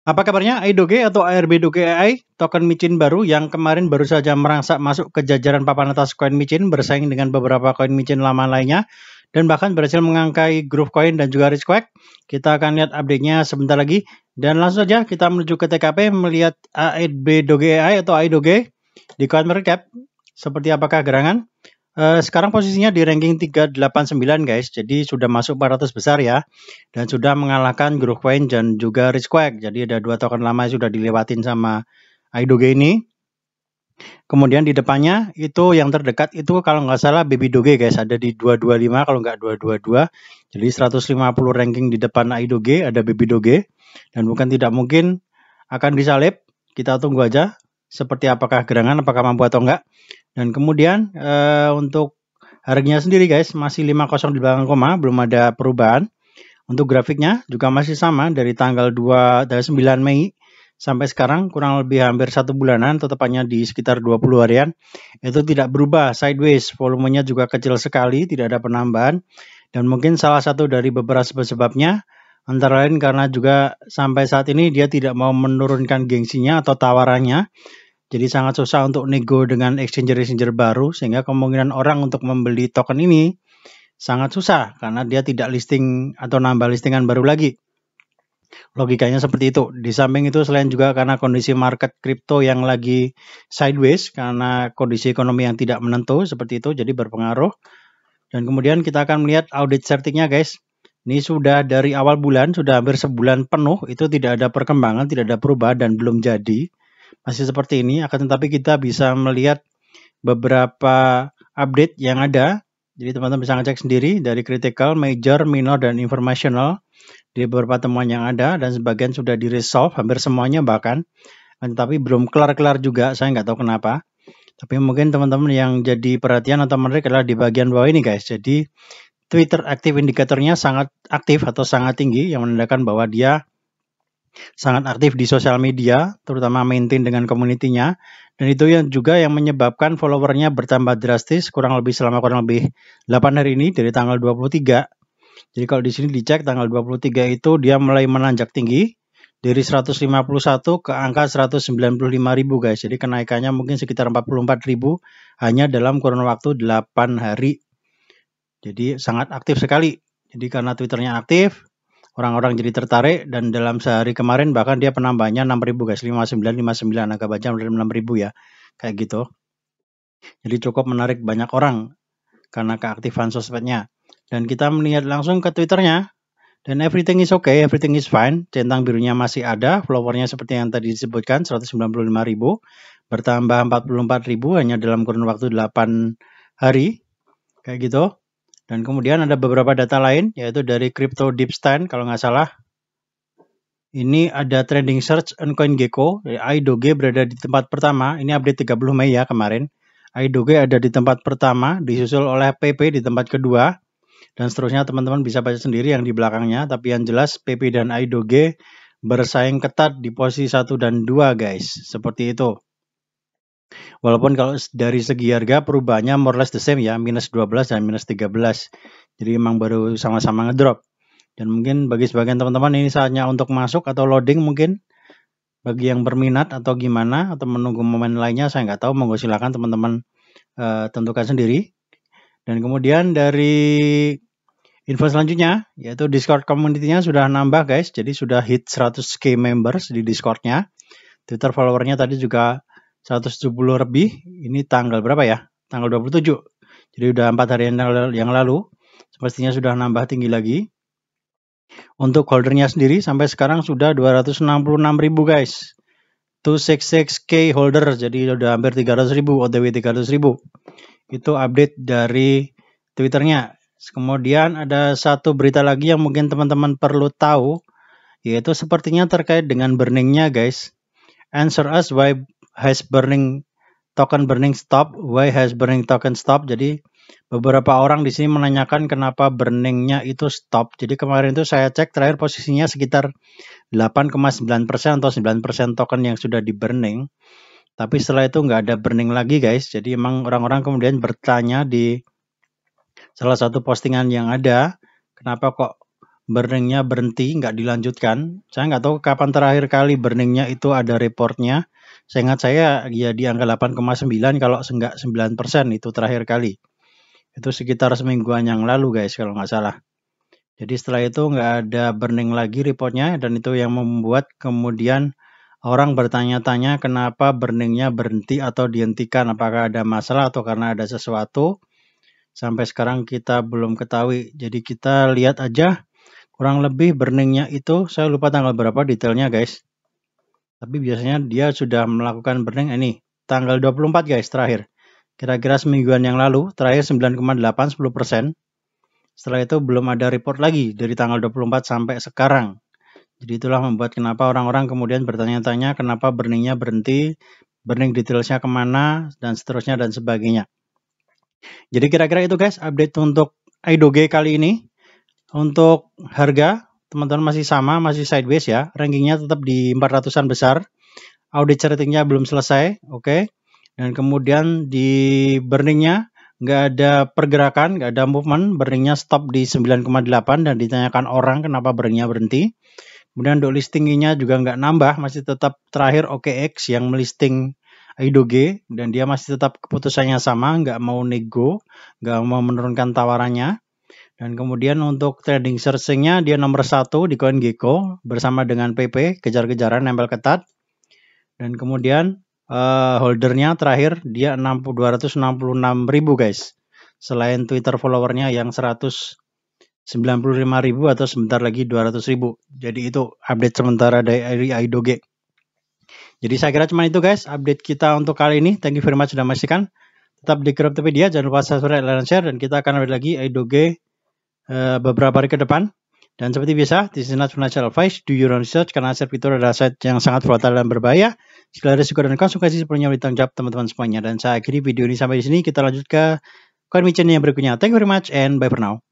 Apa kabarnya iDoge atau ARB Doge AI, token micin baru yang kemarin baru saja merangsak masuk ke jajaran papan atas koin micin bersaing dengan beberapa koin micin lama lainnya dan bahkan berhasil mengangkai Groove koin dan juga Richquack. Kita akan lihat update-nya sebentar lagi dan langsung saja kita menuju ke TKP melihat ARB Doge AI atau iDoge di CoinMarketCap seperti apakah gerangan. Eh, sekarang posisinya di ranking 389 guys, jadi sudah masuk 400 besar ya. Dan sudah mengalahkan Groovecoin dan juga Richquack. Jadi ada dua token lama yang sudah dilewatin sama Aidoge ini. Kemudian di depannya itu yang terdekat itu kalau nggak salah Baby Doge guys ada di 225 kalau nggak 222. Jadi 150 ranking di depan Aidoge ada Baby Doge dan bukan tidak mungkin akan disalip. Kita tunggu aja seperti apakah gerangan apakah mampu atau enggak. Dan kemudian uh, untuk harganya sendiri guys masih 50 di belakang koma, belum ada perubahan. Untuk grafiknya juga masih sama dari tanggal 2 dari 9 Mei sampai sekarang kurang lebih hampir satu bulanan tetapannya di sekitar 20 harian itu tidak berubah sideways volumenya juga kecil sekali tidak ada penambahan dan mungkin salah satu dari beberapa sebab-sebabnya antara lain karena juga sampai saat ini dia tidak mau menurunkan gengsinya atau tawarannya jadi sangat susah untuk nego dengan exchanger-exchanger baru sehingga kemungkinan orang untuk membeli token ini sangat susah karena dia tidak listing atau nambah listingan baru lagi. Logikanya seperti itu. Di samping itu selain juga karena kondisi market kripto yang lagi sideways karena kondisi ekonomi yang tidak menentu seperti itu jadi berpengaruh. Dan kemudian kita akan melihat audit certiknya guys. Ini sudah dari awal bulan, sudah hampir sebulan penuh, itu tidak ada perkembangan, tidak ada perubahan, dan belum jadi masih seperti ini, akan tetapi kita bisa melihat beberapa update yang ada. Jadi teman-teman bisa ngecek sendiri dari critical, major, minor, dan informational di beberapa temuan yang ada dan sebagian sudah di resolve hampir semuanya bahkan tetapi belum kelar-kelar juga saya nggak tahu kenapa tapi mungkin teman-teman yang jadi perhatian atau menarik adalah di bagian bawah ini guys jadi Twitter active indikatornya sangat aktif atau sangat tinggi yang menandakan bahwa dia sangat aktif di sosial media, terutama maintain dengan komunitinya, Dan itu yang juga yang menyebabkan followernya bertambah drastis kurang lebih selama kurang lebih 8 hari ini dari tanggal 23. Jadi kalau di sini dicek tanggal 23 itu dia mulai menanjak tinggi dari 151 ke angka 195 ribu guys. Jadi kenaikannya mungkin sekitar 44 ribu hanya dalam kurun waktu 8 hari. Jadi sangat aktif sekali. Jadi karena Twitternya aktif, orang-orang jadi tertarik dan dalam sehari kemarin bahkan dia penambahnya 6000 guys 5959 agak baca dari 6000 ya kayak gitu jadi cukup menarik banyak orang karena keaktifan sosmednya dan kita melihat langsung ke twitternya dan everything is okay everything is fine centang birunya masih ada flowernya seperti yang tadi disebutkan 195.000 bertambah 44.000 hanya dalam kurun waktu 8 hari kayak gitu dan kemudian ada beberapa data lain, yaitu dari Crypto Deep kalau nggak salah. Ini ada trending search on CoinGecko. IDOG berada di tempat pertama. Ini update 30 Mei ya kemarin. IDOG ada di tempat pertama, disusul oleh PP di tempat kedua. Dan seterusnya teman-teman bisa baca sendiri yang di belakangnya. Tapi yang jelas PP dan IDOG bersaing ketat di posisi 1 dan 2 guys. Seperti itu. Walaupun kalau dari segi harga perubahannya more or less the same ya, minus 12 dan minus 13. Jadi memang baru sama-sama ngedrop. Dan mungkin bagi sebagian teman-teman ini saatnya untuk masuk atau loading mungkin. Bagi yang berminat atau gimana, atau menunggu momen lainnya, saya nggak tahu. Monggo silakan teman-teman uh, tentukan sendiri. Dan kemudian dari info selanjutnya, yaitu Discord community-nya sudah nambah guys. Jadi sudah hit 100k members di Discord-nya. Twitter followernya tadi juga 170 lebih. Ini tanggal berapa ya? Tanggal 27. Jadi udah 4 hari yang lalu. Sepertinya sudah nambah tinggi lagi. Untuk holdernya sendiri sampai sekarang sudah 266 ribu guys. 266k holder jadi udah hampir 300 ribu OTW 300 ribu itu update dari twitternya kemudian ada satu berita lagi yang mungkin teman-teman perlu tahu yaitu sepertinya terkait dengan burningnya guys answer us why has burning token burning stop, why has burning token stop. Jadi beberapa orang di sini menanyakan kenapa burningnya itu stop. Jadi kemarin itu saya cek terakhir posisinya sekitar 8,9% atau 9% token yang sudah di burning. Tapi setelah itu nggak ada burning lagi guys. Jadi emang orang-orang kemudian bertanya di salah satu postingan yang ada, kenapa kok burningnya berhenti, nggak dilanjutkan. Saya nggak tahu kapan terakhir kali burningnya itu ada reportnya. Saya ingat saya ya di angka 8,9 kalau seenggak 9 itu terakhir kali. Itu sekitar semingguan yang lalu guys kalau nggak salah. Jadi setelah itu nggak ada burning lagi reportnya dan itu yang membuat kemudian orang bertanya-tanya kenapa burningnya berhenti atau dihentikan. Apakah ada masalah atau karena ada sesuatu. Sampai sekarang kita belum ketahui. Jadi kita lihat aja kurang lebih burningnya itu saya lupa tanggal berapa detailnya guys tapi biasanya dia sudah melakukan burning ini tanggal 24 guys terakhir kira-kira semingguan yang lalu terakhir 9,8 10% setelah itu belum ada report lagi dari tanggal 24 sampai sekarang jadi itulah membuat kenapa orang-orang kemudian bertanya-tanya kenapa burningnya berhenti burning detailsnya kemana dan seterusnya dan sebagainya jadi kira-kira itu guys update untuk IDOG kali ini untuk harga, teman-teman masih sama, masih sideways ya. Rankingnya tetap di 400-an besar. Audit ratingnya belum selesai, oke. Okay. Dan kemudian di burningnya nggak ada pergerakan, nggak ada movement. Burningnya stop di 9,8 dan ditanyakan orang kenapa burningnya berhenti. Kemudian untuk listingnya juga nggak nambah, masih tetap terakhir OKX yang melisting Aidoge dan dia masih tetap keputusannya sama, nggak mau nego, nggak mau menurunkan tawarannya. Dan kemudian untuk trading searchingnya dia nomor satu di CoinGecko bersama dengan PP kejar-kejaran nempel ketat. Dan kemudian uh, holdernya terakhir dia 266 ribu guys. Selain Twitter followernya yang 195 ribu atau sebentar lagi 200 ribu. Jadi itu update sementara dari Aidoge. Jadi saya kira cuma itu guys update kita untuk kali ini. Thank you very much sudah menyaksikan tetap di Cryptopedia. Jangan lupa subscribe, like, dan share. Dan kita akan ada lagi Aidoge uh, beberapa hari ke depan. Dan seperti biasa, this is not financial advice, do your own research, karena aset fitur adalah aset yang sangat volatile dan berbahaya. Segala risiko dan konsekuensi sepenuhnya ditanggung jawab teman-teman semuanya. Dan saya akhiri video ini sampai di sini, kita lanjut ke coin yang berikutnya. Thank you very much and bye for now.